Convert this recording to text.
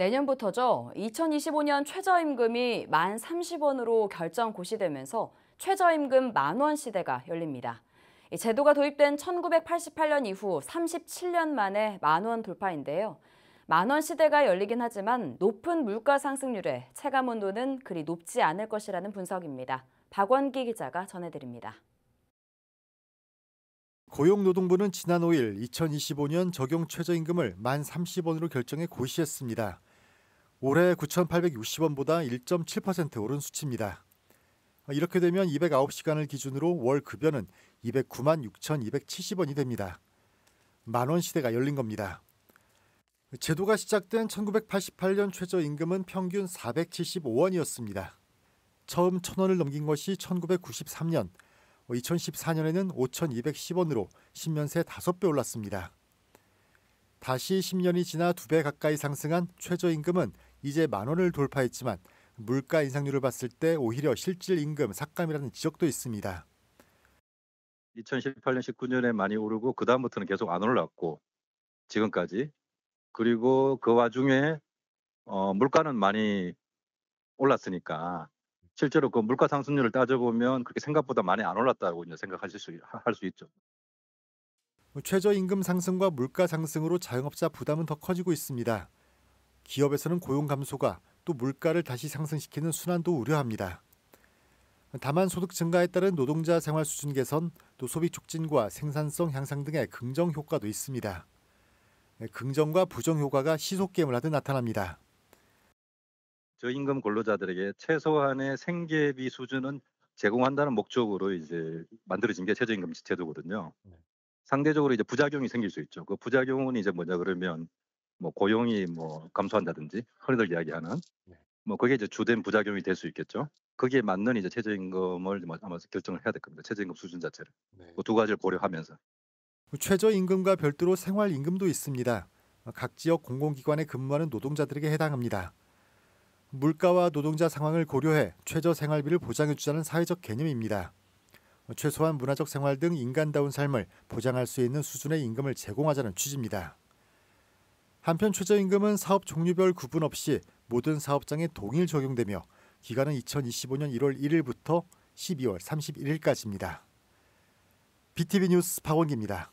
내년부터죠. 2025년 최저임금이 만 30원으로 결정 고시되면서 최저임금 만원 시대가 열립니다. 이 제도가 도입된 1988년 이후 37년 만에 만원 돌파인데요. 만원 시대가 열리긴 하지만 높은 물가 상승률에 체감 온도는 그리 높지 않을 것이라는 분석입니다. 박원기 기자가 전해드립니다. 고용노동부는 지난 5일 2025년 적용 최저임금을 만 30원으로 결정해 고시했습니다. 올해 9,860원보다 1.7% 오른 수치입니다. 이렇게 되면 209시간을 기준으로 월 급여는 209만 6,270원이 됩니다. 만원 시대가 열린 겁니다. 제도가 시작된 1988년 최저임금은 평균 475원이었습니다. 처음 1,000원을 넘긴 것이 1993년, 2014년에는 5,210원으로 10년 새 5배 올랐습니다. 다시 10년이 지나 2배 가까이 상승한 최저임금은 이제 만 원을 돌파했지만 물가 인상률을 봤을 때 오히려 실질 임금 삭감이라는 지적도 있습니다. 2018년 19년에 많이 오르고 그 다음부터는 계속 안 올랐고 지금까지 그리고 그 와중에 어, 물가는 많이 올랐으니까 실제로 그 물가 상승률을 따져보면 그렇게 생각보다 많이 안 올랐다고 이제 생각하실 수, 할 수 있죠. 최저임금 상승과 물가 상승으로 자영업자 부담은 더 커지고 있습니다. 기업에서는 고용 감소가 또 물가를 다시 상승시키는 순환도 우려합니다. 다만 소득 증가에 따른 노동자 생활 수준 개선, 또 소비 촉진과 생산성 향상 등의 긍정 효과도 있습니다. 긍정과 부정 효과가 시속게임을 하듯 나타납니다. 저임금 근로자들에게 최소한의 생계비 수준은 제공한다는 목적으로 이제 만들어진 게 최저임금 지체도거든요 네. 상대적으로 이제 부작용이 생길 수 있죠. 그 부작용은 이제 뭐냐 그러면 뭐 고용이 뭐 감소한다든지 흔리들 이야기하는 네. 뭐 그게 이제 주된 부작용이 될 수 있겠죠. 거기에 맞는 이제 최저임금을 뭐 아마 결정을 해야 될 겁니다. 최저임금 수준 자체를 네. 그두 가지를 고려하면서 뭐 최저임금과 별도로 생활임금도 있습니다. 각 지역 공공기관에 근무하는 노동자들에게 해당합니다. 물가와 노동자 상황을 고려해 최저 생활비를 보장해주자는 사회적 개념입니다. 최소한 문화적 생활 등 인간다운 삶을 보장할 수 있는 수준의 임금을 제공하자는 취지입니다. 한편 최저임금은 사업 종류별 구분 없이 모든 사업장에 동일 적용되며 기간은 2025년 1월 1일부터 12월 31일까지입니다. BTV 뉴스 박원기입니다.